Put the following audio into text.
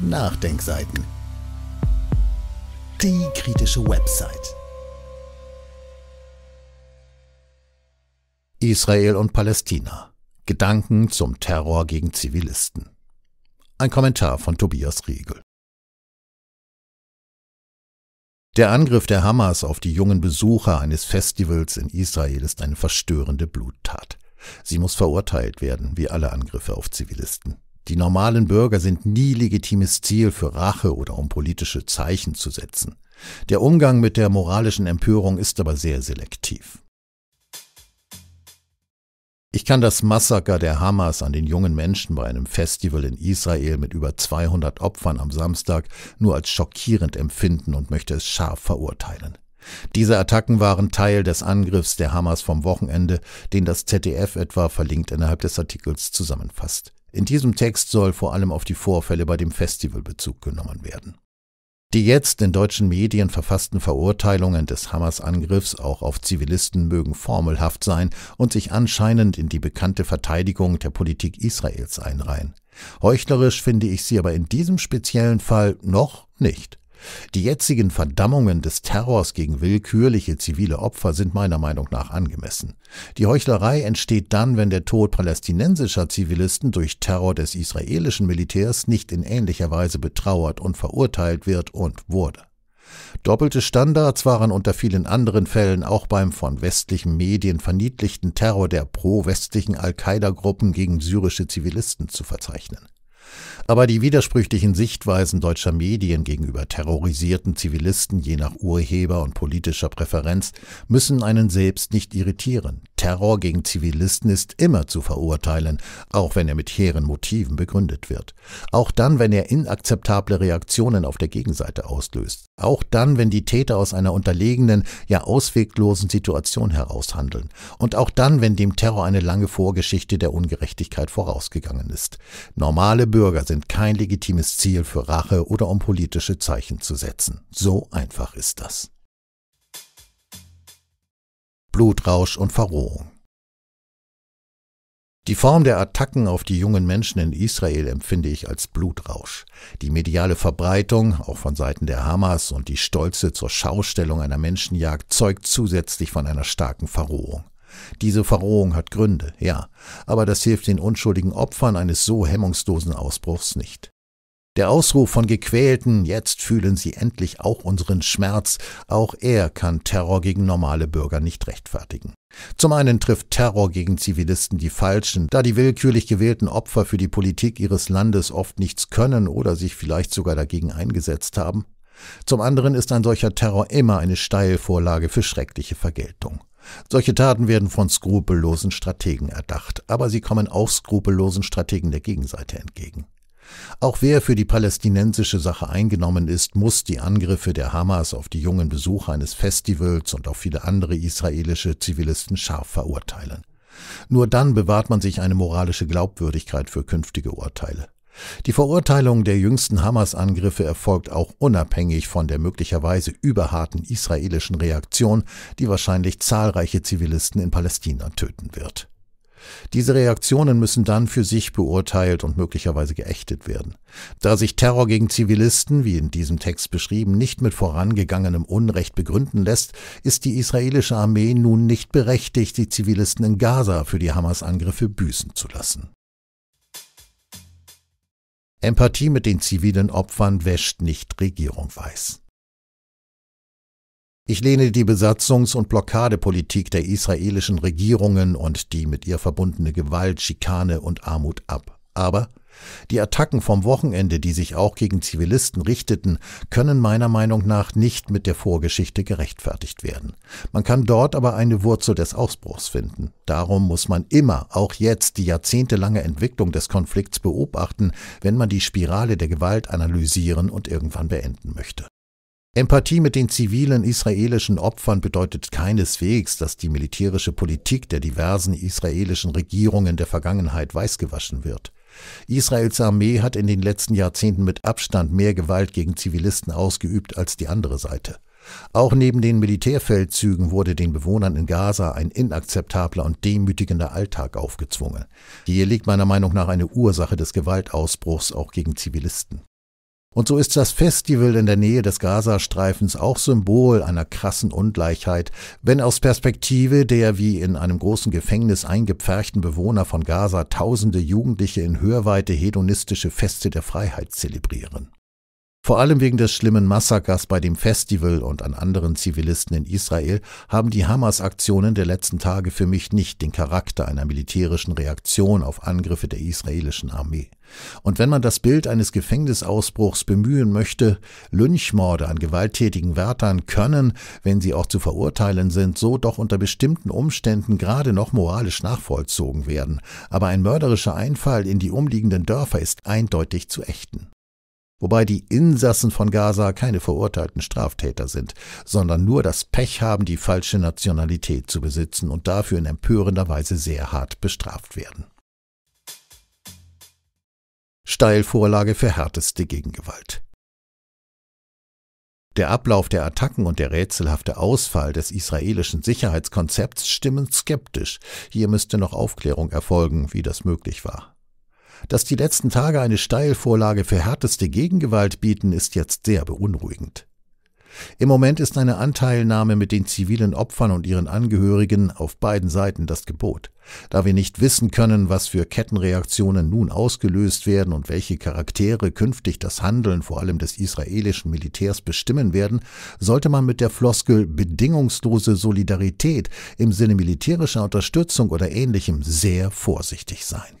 Nachdenkseiten. Die kritische Website. Israel und Palästina. Gedanken zum Terror gegen Zivilisten. Ein Kommentar von Tobias Riegel. Der Angriff der Hamas auf die jungen Besucher eines Festivals in Israel ist eine verstörende Bluttat. Sie muss verurteilt werden, wie alle Angriffe auf Zivilisten. Die normalen Bürger sind nie legitimes Ziel für Rache oder um politische Zeichen zu setzen. Der Umgang mit der moralischen Empörung ist aber sehr selektiv. Ich kann das Massaker der Hamas an den jungen Menschen bei einem Festival in Israel mit über 200 Opfern am Samstag nur als schockierend empfinden und möchte es scharf verurteilen. Diese Attacken waren Teil des Angriffs der Hamas vom Wochenende, den das ZDF etwa verlinkt innerhalb des Artikels zusammenfasst. In diesem Text soll vor allem auf die Vorfälle bei dem Festival Bezug genommen werden. Die jetzt in deutschen Medien verfassten Verurteilungen des Hamas-Angriffs auch auf Zivilisten mögen formelhaft sein und sich anscheinend in die bekannte Verteidigung der Politik Israels einreihen. Heuchlerisch finde ich sie aber in diesem speziellen Fall noch nicht. Die jetzigen Verdammungen des Terrors gegen willkürliche zivile Opfer sind meiner Meinung nach angemessen. Die Heuchlerei entsteht dann, wenn der Tod palästinensischer Zivilisten durch Terror des israelischen Militärs nicht in ähnlicher Weise betrauert und verurteilt wird und wurde. Doppelte Standards waren unter vielen anderen Fällen auch beim von westlichen Medien verniedlichten Terror der pro-westlichen Al-Qaida-Gruppen gegen syrische Zivilisten zu verzeichnen. Aber die widersprüchlichen Sichtweisen deutscher Medien gegenüber terrorisierten Zivilisten je nach Urheber und politischer Präferenz müssen einen selbst nicht irritieren. Terror gegen Zivilisten ist immer zu verurteilen, auch wenn er mit hehren Motiven begründet wird. Auch dann, wenn er inakzeptable Reaktionen auf der Gegenseite auslöst. Auch dann, wenn die Täter aus einer unterlegenen, ja ausweglosen Situation heraushandeln. Und auch dann, wenn dem Terror eine lange Vorgeschichte der Ungerechtigkeit vorausgegangen ist. Normale Bürger sind kein legitimes Ziel für Rache oder um politische Zeichen zu setzen. So einfach ist das. Blutrausch und Verrohung. Die Form der Attacken auf die jungen Menschen in Israel empfinde ich als Blutrausch. Die mediale Verbreitung, auch von Seiten der Hamas, und die stolze zur Schaustellung einer Menschenjagd zeugt zusätzlich von einer starken Verrohung. Diese Verrohung hat Gründe, ja, aber das hilft den unschuldigen Opfern eines so hemmungslosen Ausbruchs nicht. Der Ausruf von Gequälten, jetzt fühlen sie endlich auch unseren Schmerz, auch er kann Terror gegen normale Bürger nicht rechtfertigen. Zum einen trifft Terror gegen Zivilisten die Falschen, da die willkürlich gewählten Opfer für die Politik ihres Landes oft nichts können oder sich vielleicht sogar dagegen eingesetzt haben. Zum anderen ist ein solcher Terror immer eine Steilvorlage für schreckliche Vergeltung. Solche Taten werden von skrupellosen Strategen erdacht, aber sie kommen auch skrupellosen Strategen der Gegenseite entgegen. Auch wer für die palästinensische Sache eingenommen ist, muss die Angriffe der Hamas auf die jungen Besucher eines Festivals und auf viele andere israelische Zivilisten scharf verurteilen. Nur dann bewahrt man sich eine moralische Glaubwürdigkeit für künftige Urteile. Die Verurteilung der jüngsten Hamas-Angriffe erfolgt auch unabhängig von der möglicherweise überharten israelischen Reaktion, die wahrscheinlich zahlreiche Zivilisten in Palästina töten wird. Diese Reaktionen müssen dann für sich beurteilt und möglicherweise geächtet werden. Da sich Terror gegen Zivilisten, wie in diesem Text beschrieben, nicht mit vorangegangenem Unrecht begründen lässt, ist die israelische Armee nun nicht berechtigt, die Zivilisten in Gaza für die Hamas-Angriffe büßen zu lassen. Empathie mit den zivilen Opfern wäscht nicht Regierung weiß. Ich lehne die Besatzungs- und Blockadepolitik der israelischen Regierungen und die mit ihr verbundene Gewalt, Schikane und Armut ab. Aber die Attacken vom Wochenende, die sich auch gegen Zivilisten richteten, können meiner Meinung nach nicht mit der Vorgeschichte gerechtfertigt werden. Man kann dort aber eine Wurzel des Ausbruchs finden. Darum muss man immer, auch jetzt, die jahrzehntelange Entwicklung des Konflikts beobachten, wenn man die Spirale der Gewalt analysieren und irgendwann beenden möchte. Empathie mit den zivilen israelischen Opfern bedeutet keineswegs, dass die militärische Politik der diversen israelischen Regierungen der Vergangenheit weißgewaschen wird. Israels Armee hat in den letzten Jahrzehnten mit Abstand mehr Gewalt gegen Zivilisten ausgeübt als die andere Seite. Auch neben den Militärfeldzügen wurde den Bewohnern in Gaza ein inakzeptabler und demütigender Alltag aufgezwungen. Hier liegt meiner Meinung nach eine Ursache des Gewaltausbruchs auch gegen Zivilisten. Und so ist das Festival in der Nähe des Gazastreifens auch Symbol einer krassen Ungleichheit, wenn aus Perspektive der wie in einem großen Gefängnis eingepferchten Bewohner von Gaza tausende Jugendliche in Hörweite hedonistische Feste der Freiheit zelebrieren. Vor allem wegen des schlimmen Massakers bei dem Festival und an anderen Zivilisten in Israel haben die Hamas-Aktionen der letzten Tage für mich nicht den Charakter einer militärischen Reaktion auf Angriffe der israelischen Armee. Und wenn man das Bild eines Gefängnisausbruchs bemühen möchte, Lynchmorde an gewalttätigen Wärtern können, wenn sie auch zu verurteilen sind, so doch unter bestimmten Umständen gerade noch moralisch nachvollzogen werden. Aber ein mörderischer Einfall in die umliegenden Dörfer ist eindeutig zu ächten wobei die Insassen von Gaza keine verurteilten Straftäter sind, sondern nur das Pech haben, die falsche Nationalität zu besitzen und dafür in empörender Weise sehr hart bestraft werden. Steilvorlage für härteste Gegengewalt. Der Ablauf der Attacken und der rätselhafte Ausfall des israelischen Sicherheitskonzepts stimmen skeptisch. Hier müsste noch Aufklärung erfolgen, wie das möglich war. Dass die letzten Tage eine Steilvorlage für härteste Gegengewalt bieten, ist jetzt sehr beunruhigend. Im Moment ist eine Anteilnahme mit den zivilen Opfern und ihren Angehörigen auf beiden Seiten das Gebot. Da wir nicht wissen können, was für Kettenreaktionen nun ausgelöst werden und welche Charaktere künftig das Handeln vor allem des israelischen Militärs bestimmen werden, sollte man mit der Floskel bedingungslose Solidarität im Sinne militärischer Unterstützung oder ähnlichem sehr vorsichtig sein.